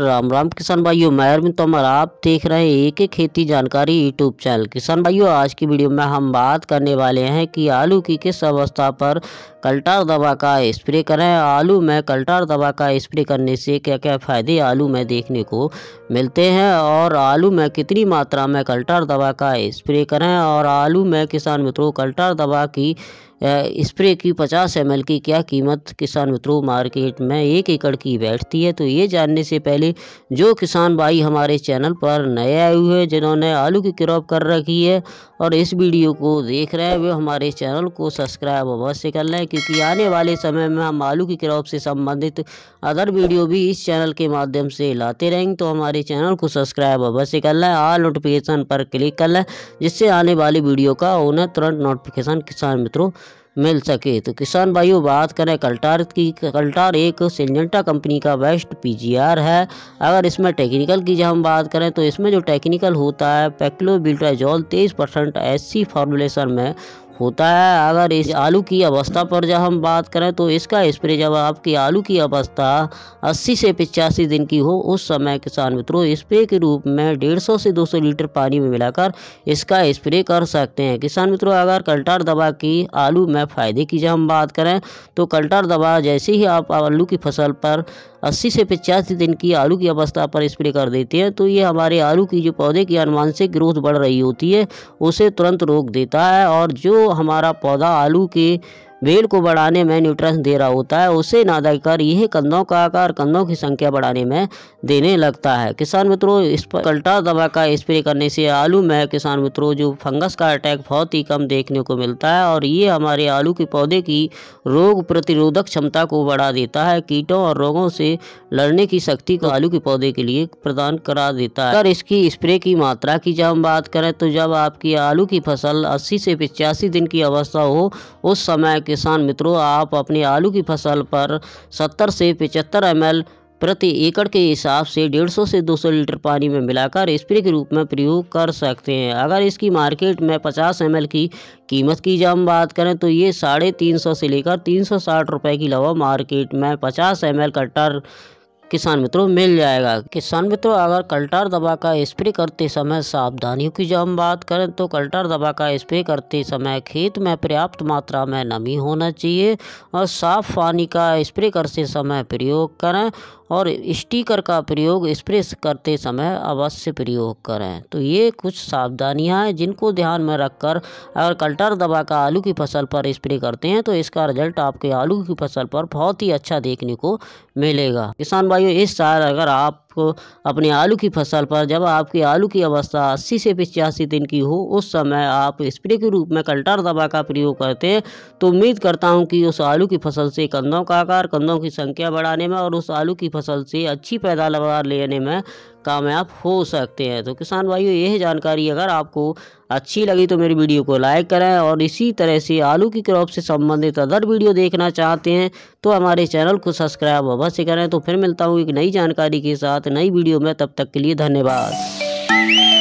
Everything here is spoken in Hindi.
राम राम किसान भाइयों मैं अरविंद तोमर आप देख रहे हैं एक खेती जानकारी यूट्यूब चैनल किसान भाइयों आज की वीडियो में हम बात करने वाले हैं कि आलू की किस अवस्था पर कल्टार दवा का स्प्रे करें आलू में कल्टार दवा का स्प्रे करने से क्या क्या फ़ायदे आलू में देखने को मिलते हैं और आलू में कितनी मात्रा में कल्टार दवा का स्प्रे करें और आलू में किसान मित्रों कल्टार दवा की स्प्रे की 50 एम की क्या कीमत किसान मित्रों मार्केट में एक एकड़ की बैठती है तो ये जानने से पहले जो किसान भाई हमारे चैनल पर नए आए हुए हैं जिन्होंने आलू की क्रॉप कर रखी है और इस वीडियो को देख रहे हैं वे हमारे चैनल को सब्सक्राइब अवश्य कर लें क्योंकि आने वाले समय में हम आलू की क्रॉप से संबंधित अदर वीडियो भी इस चैनल के माध्यम से लाते रहेंगे तो हमारे चैनल को सब्सक्राइब अवश्य कर लें ऑल नोटिफिकेशन पर क्लिक कर लें जिससे आने वाली वीडियो का उन्हें तुरंत नोटिफिकेशन किसान मित्रों मिल सके तो किसान भाइयों बात करें कल्टार की कल्टार एक सिंजेंटा कंपनी का बेस्ट पीजीआर है अगर इसमें टेक्निकल की जब हम बात करें तो इसमें जो टेक्निकल होता है पेक्लोबिल्ट्राजोल तेईस परसेंट एस फॉर्मुलेशन में होता है अगर इस आलू की अवस्था पर जब हम बात करें तो इसका स्प्रे जब आपकी आलू की अवस्था 80 से पिचासी दिन की हो उस समय किसान मित्रों स्प्रे के रूप में 150 से 200 लीटर पानी में मिलाकर इसका स्प्रे कर सकते हैं किसान मित्रों अगर कल्टार दवा की आलू में फ़ायदे की जब हम बात करें तो कल्टार दवा जैसे ही आप आलू की फसल पर अस्सी से पचासी दिन की आलू की अवस्था पर स्प्रे कर देते हैं तो ये हमारे आलू की जो पौधे की अनुवांशिक ग्रोथ बढ़ रही होती है उसे तुरंत रोक देता है और जो हमारा पौधा आलू के वेल को बढ़ाने में न्यूट्रंस दे रहा होता है उसे ना देकर यह कंधों का आकार कंधों की संख्या बढ़ाने में देने लगता है किसान मित्रों इस पर कल्टा दवा का स्प्रे करने से आलू में किसान मित्रों जो फंगस का अटैक बहुत ही कम देखने को मिलता है और ये हमारे आलू के पौधे की रोग प्रतिरोधक क्षमता को बढ़ा देता है कीटों और रोगों से लड़ने की शक्ति को आलू के पौधे के लिए प्रदान करा देता है अगर इसकी स्प्रे की मात्रा की जब हम बात करें तो जब आपकी आलू की फसल अस्सी से पिचासी दिन की अवस्था हो उस समय के किसान मित्रों आप अपनी आलू की फसल पर 70 से 75 एम प्रति एकड़ के हिसाब से 150 से 200 लीटर पानी में मिलाकर स्प्रे के रूप में प्रयोग कर सकते हैं अगर इसकी मार्केट में 50 एम की कीमत की जब हम बात करें तो ये साढ़े तीन से लेकर तीन सौ की लवा मार्केट में पचास एम कट्टर किसान मित्रों मिल जाएगा किसान मित्रों अगर कल्टार दवा का स्प्रे करते समय सावधानियों की जब हम बात करें तो कल्टार दवा का स्प्रे करते समय खेत में पर्याप्त मात्रा में नमी होना चाहिए और साफ पानी का स्प्रे करते समय प्रयोग करें और स्टिकर का प्रयोग स्प्रेस करते समय अवश्य प्रयोग करें तो ये कुछ सावधानियां हैं जिनको ध्यान में रखकर अगर कल्टर दवा का आलू की फसल पर स्प्रे करते हैं तो इसका रिजल्ट आपके आलू की फसल पर बहुत ही अच्छा देखने को मिलेगा किसान भाइयों इस साल अगर आप आपको अपने आलू की फसल पर जब आपकी आलू की अवस्था अस्सी से पिचासी दिन की हो उस समय आप स्प्रे के रूप में कल्टार दवा का प्रयोग करते हैं तो उम्मीद करता हूँ कि उस आलू की फसल से कंधों का आकार कंधों की संख्या बढ़ाने में और उस आलू की फसल से अच्छी पैदावार लेने में कामयाब हो सकते हैं तो किसान भाइयों यह जानकारी अगर आपको अच्छी लगी तो मेरी वीडियो को लाइक करें और इसी तरह से आलू की क्रॉप से संबंधित अदर वीडियो देखना चाहते हैं तो हमारे चैनल को सब्सक्राइब अवश्य करें तो फिर मिलता हूँ एक नई जानकारी के साथ नई वीडियो में तब तक के लिए धन्यवाद